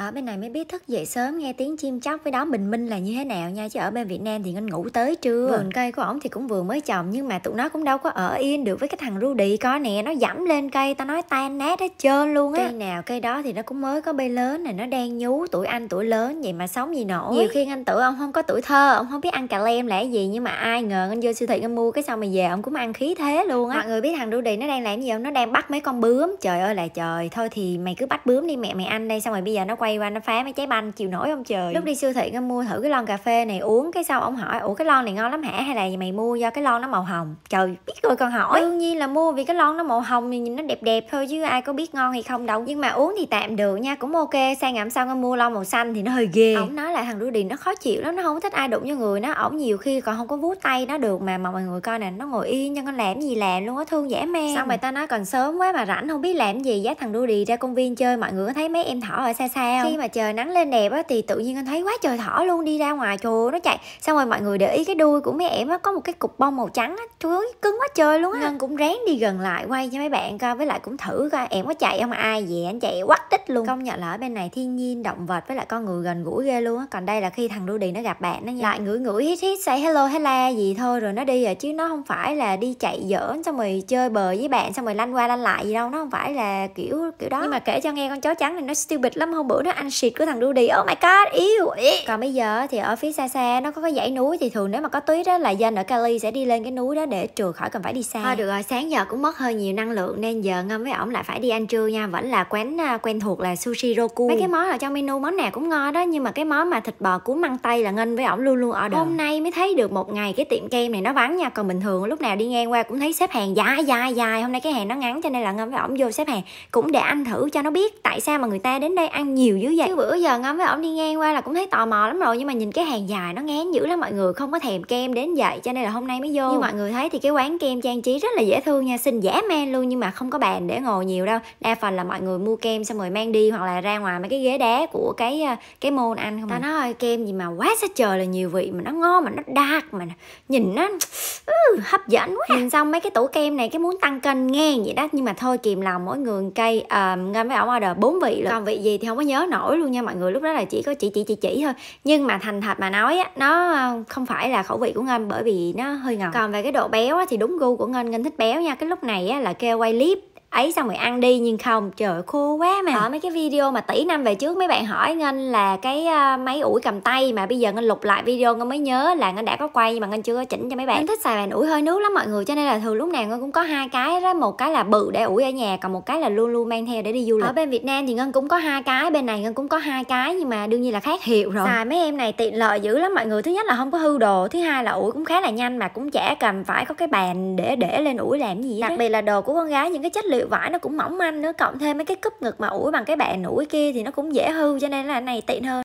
ở bên này mới biết thức dậy sớm nghe tiếng chim chóc với đó bình minh là như thế nào nha chứ ở bên Việt Nam thì anh ngủ tới trưa vườn cây của ổng thì cũng vừa mới trồng nhưng mà tụi nó cũng đâu có ở yên được với cái thằng Rudy có nè nó dẫm lên cây tao nói tan nát hết trơn luôn á cây nào cây đó thì nó cũng mới có bê lớn này nó đang nhú tuổi anh tuổi lớn vậy mà sống gì nổi nhiều khi anh tưởng ông không có tuổi thơ ông không biết ăn cà lem lẽ gì nhưng mà ai ngờ anh vô siêu thị anh mua cái xong mà về ông cũng ăn khí thế luôn á mọi người biết thằng Rudy nó đang làm gì không nó đang bắt mấy con bướm trời ơi là trời thôi thì mày cứ bắt bướm đi mẹ mày ăn đây xong rồi bây giờ nó quay quay qua nó phá mấy trái banh chịu nổi không trời lúc đi siêu thị nó mua thử cái lon cà phê này uống cái sau ông hỏi ủa cái lon này ngon lắm hả hay là mày mua do cái lon nó màu hồng trời biết rồi còn hỏi đương nhiên là mua vì cái lon nó màu hồng thì nhìn nó đẹp đẹp thôi chứ ai có biết ngon hay không đâu nhưng mà uống thì tạm được nha cũng ok sang ngày hôm sau nó mua lon màu xanh thì nó hơi ghê ổng nói là thằng đu điền nó khó chịu lắm nó không thích ai đụng vô người nó ổng nhiều khi còn không có vuốt tay nó được mà mọi người coi nè nó ngồi yên cho nó làm gì làm luôn á thương dã man xong rồi tao nói còn sớm quá mà rảnh không biết làm gì giá thằng đu điền ra công viên chơi mọi người có thấy mấy em thỏ ở xa xa sao khi mà trời nắng lên đẹp á thì tự nhiên anh thấy quá trời thỏ luôn đi ra ngoài trời nó chạy xong rồi mọi người để ý cái đuôi của mấy em á có một cái cục bông màu trắng á trời ơi cứng quá trời luôn á ngân cũng ráng đi gần lại quay cho mấy bạn coi với lại cũng thử coi em có chạy không ai về anh chạy quá tích luôn công nhận là ở bên này thiên nhiên động vật với lại con người gần gũi ghê luôn á còn đây là khi thằng đu điền nó gặp bạn nó lại ngửi ngửi hít hít say hello hello gì thôi rồi nó đi rồi chứ nó không phải là đi chạy giỡn xong rồi chơi bờ với bạn xong rồi lanh qua lanh lại gì đâu nó không phải là kiểu kiểu đó nhưng mà kể cho nghe con chó trắng này nó siêu bịch lắm hôm bữa rưỡi nó ăn xịt của thằng đu đì oh my god yêu còn bây giờ thì ở phía xa xa nó có cái dãy núi thì thường nếu mà có tuyết đó là dân ở Cali sẽ đi lên cái núi đó để trừ khỏi cần phải đi xa thôi được rồi sáng giờ cũng mất hơi nhiều năng lượng nên giờ ngâm với ổng lại phải đi ăn trưa nha vẫn là quán à, quen thuộc là sushi roku mấy cái món ở trong menu món nào cũng ngon đó nhưng mà cái món mà thịt bò cuốn măng tây là ngân với ổng luôn luôn order hôm nay mới thấy được một ngày cái tiệm kem này nó vắng nha còn bình thường lúc nào đi ngang qua cũng thấy xếp hàng dài dài dài hôm nay cái hàng nó ngắn cho nên là ngâm với ổng vô xếp hàng cũng để ăn thử cho nó biết tại sao mà người ta đến đây ăn nhiều nhiều dữ vậy cái bữa giờ ngắm với ổng đi ngang qua là cũng thấy tò mò lắm rồi nhưng mà nhìn cái hàng dài nó ngán dữ lắm mọi người không có thèm kem đến vậy cho nên là hôm nay mới vô nhưng mọi người thấy thì cái quán kem trang trí rất là dễ thương nha xinh dã man luôn nhưng mà không có bàn để ngồi nhiều đâu đa phần là mọi người mua kem xong rồi mang đi hoặc là ra ngoài mấy cái ghế đá của cái ờ, cái môn ăn không tao à? nói ơi kem gì mà quá xa trời là nhiều vị mà nó ngon mà nó đặc mà nhìn nó ừ, hấp dẫn quá nhìn xong mấy cái tủ kem này cái muốn tăng cân ngang vậy đó nhưng mà thôi kìm lòng mỗi người cây uh, ngâm với ổng order bốn vị luôn còn vị gì thì không có nhớ nổi luôn nha mọi người lúc đó là chỉ có chị chị chị chỉ thôi nhưng mà thành thật mà nói á nó ờ, không phải là khẩu vị của ngân bởi vì nó hơi ngọt còn về cái độ béo á, thì đúng gu của ngân ngân thích béo nha cái lúc này á, là kêu quay clip ấy xong rồi ăn đi nhưng không trời khô quá mà ở mấy cái video mà tỷ năm về trước mấy bạn hỏi ngân là cái uh, ờ, máy ủi cầm tay mà bây giờ ngân lục lại video ngân mới nhớ là ngân đã có quay nhưng mà ngân chưa có chỉnh cho mấy bạn ngân thích xài bàn ủi hơi nước lắm mọi người cho nên là thường lúc nào ngân cũng có hai cái đó một cái là bự để ủi ở nhà còn một cái là luôn luôn mang theo để đi du lịch ở bên việt nam thì ngân cũng có hai cái bên này ngân cũng có hai cái nhưng mà đương nhiên là khác hiệu rồi xài mấy em này tiện lợi dữ lắm mọi người thứ nhất là không có hư đồ thứ hai là ủi cũng khá là nhanh mà cũng chả cần phải có cái bàn để để lên ủi làm gì đặc biệt là đồ của con gái những cái chất liệu liệu vải nó cũng mỏng manh nữa cộng thêm mấy cái cúp ngực mà ủi bằng cái bẹ ủi kia thì nó cũng dễ hư cho nên là này tiện hơn